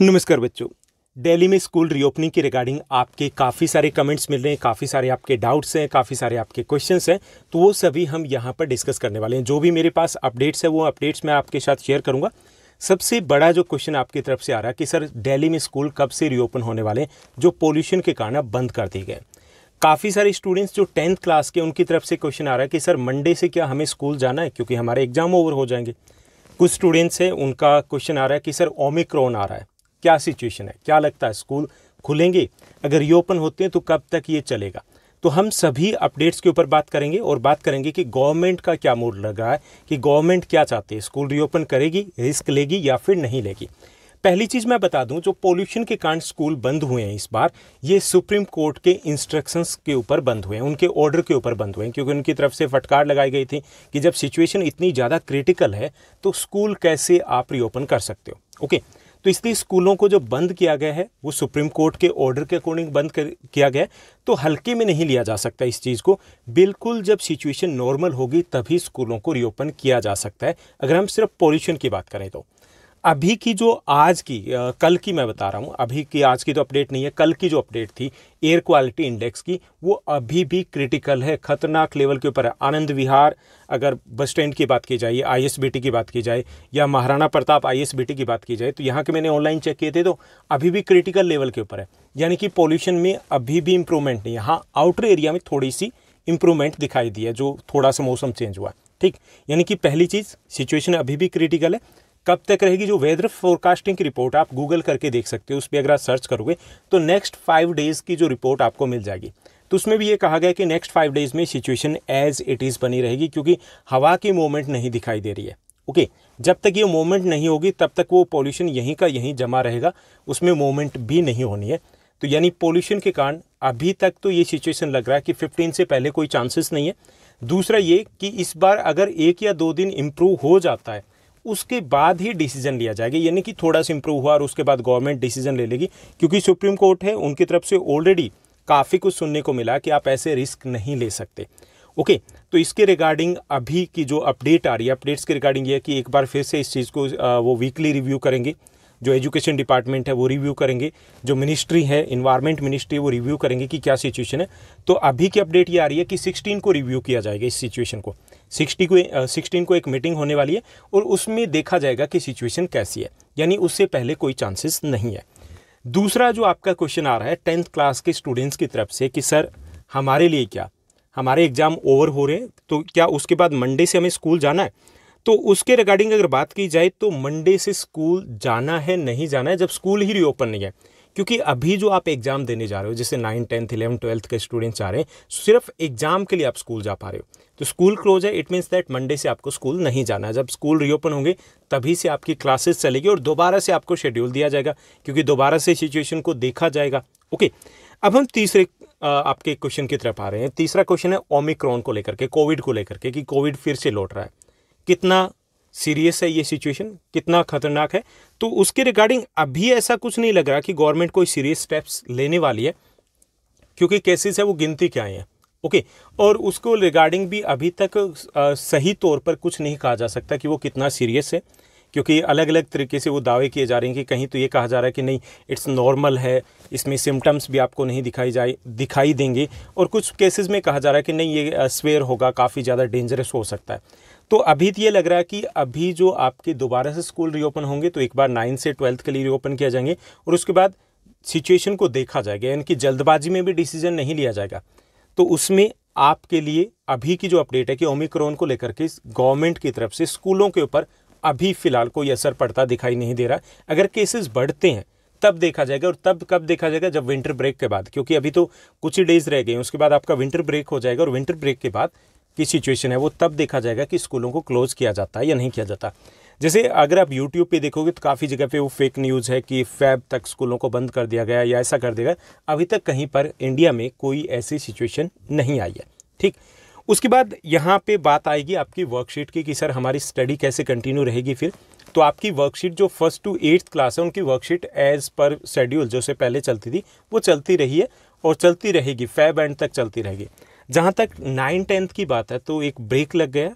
नमस्कार बच्चों दिल्ली में स्कूल रीओपनिंग की रिगार्डिंग आपके काफ़ी सारे कमेंट्स मिल रहे हैं काफ़ी सारे आपके डाउट्स हैं काफ़ी सारे आपके क्वेश्चंस हैं तो वो सभी हम यहाँ पर डिस्कस करने वाले हैं जो भी मेरे पास अपडेट्स है वो अपडेट्स मैं आपके साथ शेयर करूँगा सबसे बड़ा जो क्वेश्चन आपकी तरफ से आ रहा है कि सर डेली में स्कूल कब से रीओपन होने वाले हैं जो पोल्यूशन के कारण बंद कर दिए गए काफ़ी सारे स्टूडेंट्स जो टेंथ क्लास के उनकी तरफ से क्वेश्चन आ रहा है कि सर मंडे से क्या हमें स्कूल जाना है क्योंकि हमारे एग्ज़ाम ओवर हो जाएंगे कुछ स्टूडेंट्स हैं उनका क्वेश्चन आ रहा है कि सर ओमिक्रॉन आ रहा है क्या सिचुएशन है क्या लगता है स्कूल खुलेंगे अगर ये ओपन होते हैं तो कब तक ये चलेगा तो हम सभी अपडेट्स के ऊपर बात करेंगे और बात करेंगे कि गवर्नमेंट का क्या मूड लगा है कि गवर्नमेंट क्या चाहती है स्कूल रीओपन करेगी रिस्क लेगी या फिर नहीं लेगी पहली चीज़ मैं बता दूं जो पोल्यूशन के कारण स्कूल बंद हुए हैं इस बार ये सुप्रीम कोर्ट के इंस्ट्रक्शंस के ऊपर बंद हुए हैं उनके ऑर्डर के ऊपर बंद हुए हैं क्योंकि उनकी तरफ से फटकार लगाई गई थी कि जब सिचुएशन इतनी ज़्यादा क्रिटिकल है तो स्कूल कैसे आप रीओपन कर सकते हो ओके okay. तो इसलिए स्कूलों को जो बंद किया गया है वो सुप्रीम कोर्ट के ऑर्डर के अकॉर्डिंग बंद कर, किया गया है तो हल्के में नहीं लिया जा सकता इस चीज़ को बिल्कुल जब सिचुएशन नॉर्मल होगी तभी स्कूलों को रीओपन किया जा सकता है अगर हम सिर्फ पॉल्यूशन की बात करें तो अभी की जो आज की आ, कल की मैं बता रहा हूँ अभी की आज की तो अपडेट नहीं है कल की जो अपडेट थी एयर क्वालिटी इंडेक्स की वो अभी भी क्रिटिकल है खतरनाक लेवल के ऊपर है आनंद विहार अगर बस स्टैंड की बात की जाए आईएसबीटी की बात की जाए या महाराणा प्रताप आईएसबीटी की बात की जाए तो यहाँ के मैंने ऑनलाइन चेक किए थे तो अभी भी क्रिटिकल लेवल के ऊपर है यानी कि पॉल्यूशन में अभी भी इम्प्रूवमेंट नहीं है हाँ आउटर एरिया में थोड़ी सी इम्प्रूवमेंट दिखाई दी है जो थोड़ा सा मौसम चेंज हुआ है ठीक यानी कि पहली चीज़ सिचुएशन अभी भी क्रिटिकल है कब तक रहेगी जो वेदर फोरकास्टिंग की रिपोर्ट आप गूगल करके देख सकते हो उस पर अगर आप सर्च करोगे तो नेक्स्ट फाइव डेज़ की जो रिपोर्ट आपको मिल जाएगी तो उसमें भी ये कहा गया कि नेक्स्ट फाइव डेज़ में सिचुएशन एज इट इज़ बनी रहेगी क्योंकि हवा की मूवमेंट नहीं दिखाई दे रही है ओके okay, जब तक ये मूवमेंट नहीं होगी तब तक वो पॉल्यूशन यहीं का यहीं जमा रहेगा उसमें मूवमेंट भी नहीं होनी है तो यानी पोल्यूशन के कारण अभी तक तो ये सिचुएशन लग रहा है कि 15 से पहले कोई चांसेस नहीं है दूसरा ये कि इस बार अगर एक या दो दिन इम्प्रूव हो जाता है उसके बाद ही डिसीजन लिया जाएगा यानी कि थोड़ा सा इंप्रूव हुआ और उसके बाद गवर्नमेंट डिसीजन ले लेगी क्योंकि सुप्रीम कोर्ट है उनकी तरफ से ऑलरेडी काफ़ी कुछ सुनने को मिला कि आप ऐसे रिस्क नहीं ले सकते ओके okay, तो इसके रिगार्डिंग अभी की जो अपडेट आ रही है अपडेट्स के रिगार्डिंग ये कि एक बार फिर से इस चीज़ को वो वीकली रिव्यू करेंगे जो एजुकेशन डिपार्टमेंट है वो रिव्यू करेंगे जो मिनिस्ट्री है इन्वायरमेंट मिनिस्ट्री वो रिव्यू करेंगे कि क्या सिचुएशन है तो अभी की अपडेट ये आ रही है कि 16 को रिव्यू किया जाएगा इस सिचुएशन को सिक्सटी को सिक्सटीन को एक मीटिंग होने वाली है और उसमें देखा जाएगा कि सिचुएशन कैसी है यानी उससे पहले कोई चांसेस नहीं है दूसरा जो आपका क्वेश्चन आ रहा है टेंथ क्लास के स्टूडेंट्स की तरफ से कि सर हमारे लिए क्या हमारे एग्ज़ाम ओवर हो रहे हैं तो क्या उसके बाद मंडे से हमें स्कूल जाना है तो उसके रिगार्डिंग अगर बात की जाए तो मंडे से स्कूल जाना है नहीं जाना है जब स्कूल ही रीओपन नहीं है क्योंकि अभी जो आप एग्ज़ाम देने जा रहे हो जैसे नाइन टेंथ इलेवन ट्वेल्थ के स्टूडेंट्स आ रहे हैं सिर्फ एग्ज़ाम के लिए आप स्कूल जा पा रहे हो तो स्कूल क्लोज है इट मीन्स दैट मंडे से आपको स्कूल नहीं जाना है जब स्कूल रीओपन होंगे तभी से आपकी क्लासेस चलेगी और दोबारा से आपको शेड्यूल दिया जाएगा क्योंकि दोबारा से सिचुएशन को देखा जाएगा ओके अब हम तीसरे आपके क्वेश्चन की तरफ आ रहे हैं तीसरा क्वेश्चन है ओमिक्रॉन को लेकर के कोविड को लेकर के कि कोविड फिर से लौट रहा है कितना सीरियस है ये सिचुएशन कितना खतरनाक है तो उसके रिगार्डिंग अभी ऐसा कुछ नहीं लग रहा कि गवर्नमेंट कोई सीरियस स्टेप्स लेने वाली है क्योंकि केसेस है वो गिनती के आए हैं ओके और उसको रिगार्डिंग भी अभी तक आ, सही तौर पर कुछ नहीं कहा जा सकता कि वो कितना सीरियस है क्योंकि अलग अलग तरीके से वो दावे किए जा रहे हैं कि कहीं तो ये कहा जा रहा है कि नहीं इट्स नॉर्मल है इसमें सिम्टम्स भी आपको नहीं दिखाई जाए दिखाई देंगे और कुछ केसेस में कहा जा रहा है कि नहीं ये स्वेयर होगा काफ़ी ज़्यादा डेंजरस हो सकता है तो अभी तो ये लग रहा है कि अभी जो आपके दोबारा से स्कूल रीओपन होंगे तो एक बार नाइन्थ से ट्वेल्थ के लिए रीओपन किया जाएंगे और उसके बाद सिचुएशन को देखा जाएगा यानी कि जल्दबाजी में भी डिसीजन नहीं लिया जाएगा तो उसमें आपके लिए अभी की जो अपडेट है कि ओमिक्रॉन को लेकर के गवर्नमेंट की तरफ से स्कूलों के ऊपर अभी फिलहाल कोई असर पड़ता दिखाई नहीं दे रहा अगर केसेस बढ़ते हैं तब देखा जाएगा और तब कब देखा जाएगा जब विंटर ब्रेक के बाद क्योंकि अभी तो कुछ ही डेज रह गए उसके बाद आपका विंटर ब्रेक हो जाएगा और विंटर ब्रेक के बाद की सिचुएशन है वो तब देखा जाएगा कि स्कूलों को क्लोज़ किया जाता है या नहीं किया जाता जैसे अगर आप यूट्यूब पे देखोगे तो काफ़ी जगह पे वो फेक न्यूज़ है कि फैब तक स्कूलों को बंद कर दिया गया या ऐसा कर दिया गया अभी तक कहीं पर इंडिया में कोई ऐसी सिचुएशन नहीं आई है ठीक उसके बाद यहाँ पे बात आएगी आपकी वर्कशीट की कि सर हमारी स्टडी कैसे कंटिन्यू रहेगी फिर तो आपकी वर्कशीट जो फर्स्ट टू एट्थ क्लास है उनकी वर्कशीट एज पर शेड्यूल जो से पहले चलती थी वो चलती रही है और चलती रहेगी फैब एंड तक चलती रहेगी जहाँ तक नाइन टेंथ की बात है तो एक ब्रेक लग गया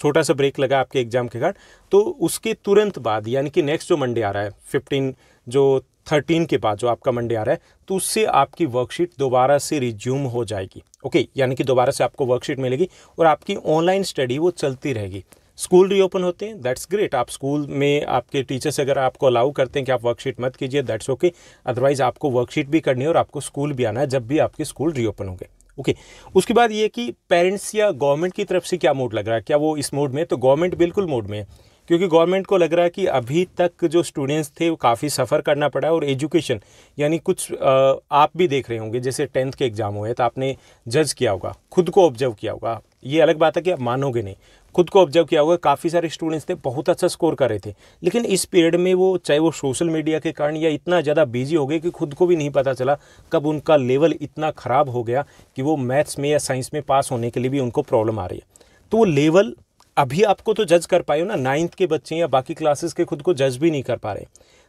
छोटा सा ब्रेक लगा आपके एग्ज़ाम के कारण तो उसके तुरंत बाद यानी कि नेक्स्ट जो मंडे आ रहा है फिफ्टीन जो थर्टीन के बाद जो आपका मंडे आ रहा है तो उससे आपकी वर्कशीट दोबारा से रिज्यूम हो जाएगी ओके यानी कि दोबारा से आपको वर्कशीट मिलेगी और आपकी ऑनलाइन स्टडी वो चलती रहेगी स्कूल रीओपन होते हैं दैट्स ग्रेट आप स्कूल में आपके टीचर्स अगर आपको अलाउ करते हैं कि आप वर्कशीट मत कीजिए दैट्स ओके अदरवाइज़ आपको वर्कशीट भी करनी है और आपको स्कूल भी आना है जब भी आपके स्कूल रीओपन होंगे ओके उसके बाद ये कि पेरेंट्स या गवर्नमेंट की तरफ से क्या मोड लग रहा है क्या वो इस मोड में तो गवर्नमेंट बिल्कुल मोड में है क्योंकि गवर्नमेंट को लग रहा है कि अभी तक जो स्टूडेंट्स थे वो काफ़ी सफ़र करना पड़ा और एजुकेशन यानी कुछ आप भी देख रहे होंगे जैसे टेंथ के एग्ज़ाम हुए तो आपने जज किया होगा खुद को ऑब्जर्व किया होगा ये अलग बात है कि आप मानोगे नहीं खुद को ऑब्जर्व किया होगा काफ़ी सारे स्टूडेंट्स थे बहुत अच्छा स्कोर कर रहे थे लेकिन इस पीरियड में वो चाहे वो सोशल मीडिया के कारण या इतना ज़्यादा बिजी हो गए कि खुद को भी नहीं पता चला कब उनका लेवल इतना ख़राब हो गया कि वो मैथ्स में या साइंस में पास होने के लिए भी उनको प्रॉब्लम आ रही है तो वो लेवल अभी आपको तो जज कर पाए हो ना नाइन्थ के बच्चे या बाकी क्लासेस के खुद को जज भी नहीं कर पा रहे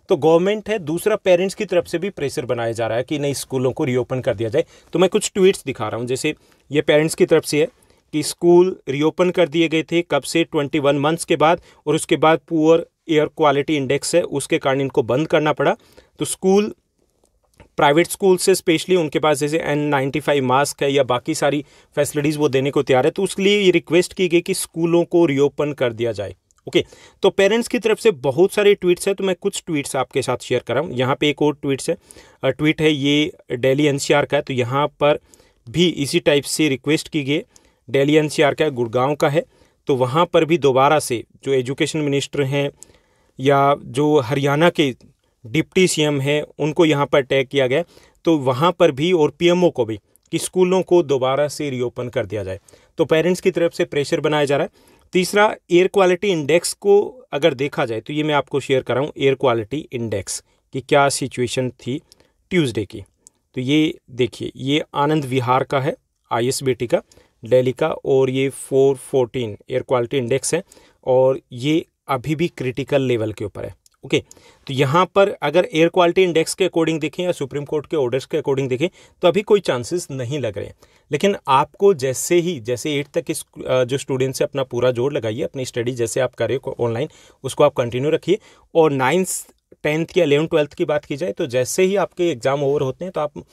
तो गवर्नमेंट है दूसरा पेरेंट्स की तरफ से भी प्रेशर बनाया जा रहा है कि नई स्कूलों को रीओपन कर दिया जाए तो मैं कुछ ट्वीट्स दिखा रहा हूँ जैसे ये पेरेंट्स की तरफ से है कि स्कूल रीओपन कर दिए गए थे कब से 21 मंथ्स के बाद और उसके बाद पुअर एयर क्वालिटी इंडेक्स है उसके कारण इनको बंद करना पड़ा तो स्कूल प्राइवेट स्कूल से स्पेशली उनके पास जैसे एन नाइन्टी फाइव मास्क है या बाकी सारी फैसिलिटीज़ वो देने को तैयार है तो उसके लिए ये रिक्वेस्ट की गई कि स्कूलों को रीओपन कर दिया जाए ओके okay, तो पेरेंट्स की तरफ से बहुत सारे ट्वीट्स हैं तो मैं कुछ ट्वीट्स आपके साथ शेयर कर रहा हूँ यहाँ पे एक और ट्वीट्स है ट्वीट है ये डेली एनसीआर का है तो यहाँ पर भी इसी टाइप से रिक्वेस्ट की गई दिल्ली एनसीआर का है गुड़गांव का है तो वहाँ पर भी दोबारा से जो एजुकेशन मिनिस्टर हैं या जो हरियाणा के डिप्टी सीएम हैं उनको यहाँ पर अटैक किया गया तो वहाँ पर भी और पीएमओ को भी कि स्कूलों को दोबारा से रीओपन कर दिया जाए तो पेरेंट्स की तरफ से प्रेशर बनाया जा रहा है तीसरा एयर क्वालिटी इंडेक्स को अगर देखा जाए तो ये मैं आपको शेयर कर रहा हूँ एयर क्वालिटी इंडेक्स कि क्या सिचुएशन थी ट्यूसडे की तो ये देखिए ये आनंद विहार का है आई का डेली का और ये 414 एयर क्वालिटी इंडेक्स है और ये अभी भी क्रिटिकल लेवल के ऊपर है ओके तो यहाँ पर अगर एयर क्वालिटी इंडेक्स के अकॉर्डिंग देखें या सुप्रीम कोर्ट के ऑर्डर्स के अकॉर्डिंग देखें तो अभी कोई चांसेस नहीं लग रहे हैं लेकिन आपको जैसे ही जैसे एट तक इस जो स्टूडेंट्स से अपना पूरा जोर लगाइए अपनी स्टडी जैसे आप करें ऑनलाइन उसको आप कंटिन्यू रखिए और नाइन्थ टेंथ या एलेवन ट्वेल्थ की बात की जाए तो जैसे ही आपके एग्ज़ाम ओवर होते हैं तो आप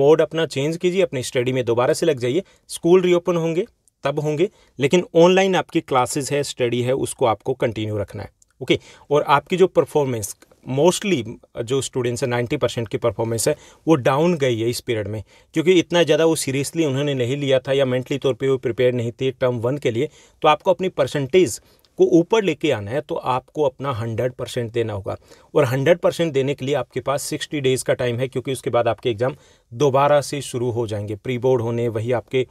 मोड अपना चेंज कीजिए अपनी स्टडी में दोबारा से लग जाइए स्कूल रीओपन होंगे तब होंगे लेकिन ऑनलाइन आपकी क्लासेस है स्टडी है उसको आपको कंटिन्यू रखना है ओके और आपकी जो परफॉर्मेंस मोस्टली जो स्टूडेंट्स हैं नाइन्टी परसेंट की परफॉर्मेंस है वो डाउन गई है इस पीरियड में क्योंकि इतना ज़्यादा वो सीरियसली उन्होंने नहीं लिया था या मेंटली तौर पे वो प्रिपेयर नहीं थे टर्म वन के लिए तो आपको अपनी परसेंटेज को ऊपर लेके आना है तो आपको अपना हंड्रेड परसेंट देना होगा और हंड्रेड परसेंट देने के लिए आपके पास सिक्सटी डेज़ का टाइम है क्योंकि उसके बाद आपके एग्ज़ाम दोबारा से शुरू हो जाएंगे प्री बोर्ड होने वही आपके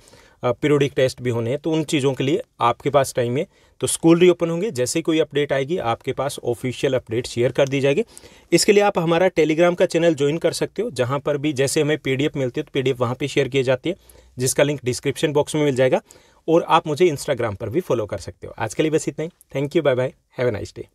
पीरियोडिक टेस्ट भी होने हैं तो उन चीज़ों के लिए आपके पास टाइम है तो स्कूल रीओपन होंगे जैसे ही कोई अपडेट आएगी आपके पास ऑफिशियल अपडेट शेयर कर दी जाएगी इसके लिए आप हमारा टेलीग्राम का चैनल ज्वाइन कर सकते हो जहाँ पर भी जैसे हमें पीडीएफ मिलती है तो पीडीएफ वहाँ पर शेयर किए जाती है जिसका लिंक डिस्क्रिप्शन बॉक्स में मिल जाएगा और आप मुझे इंस्टाग्राम पर भी फॉलो कर सकते हो आज के लिए बस इतना ही thank you bye bye have a nice day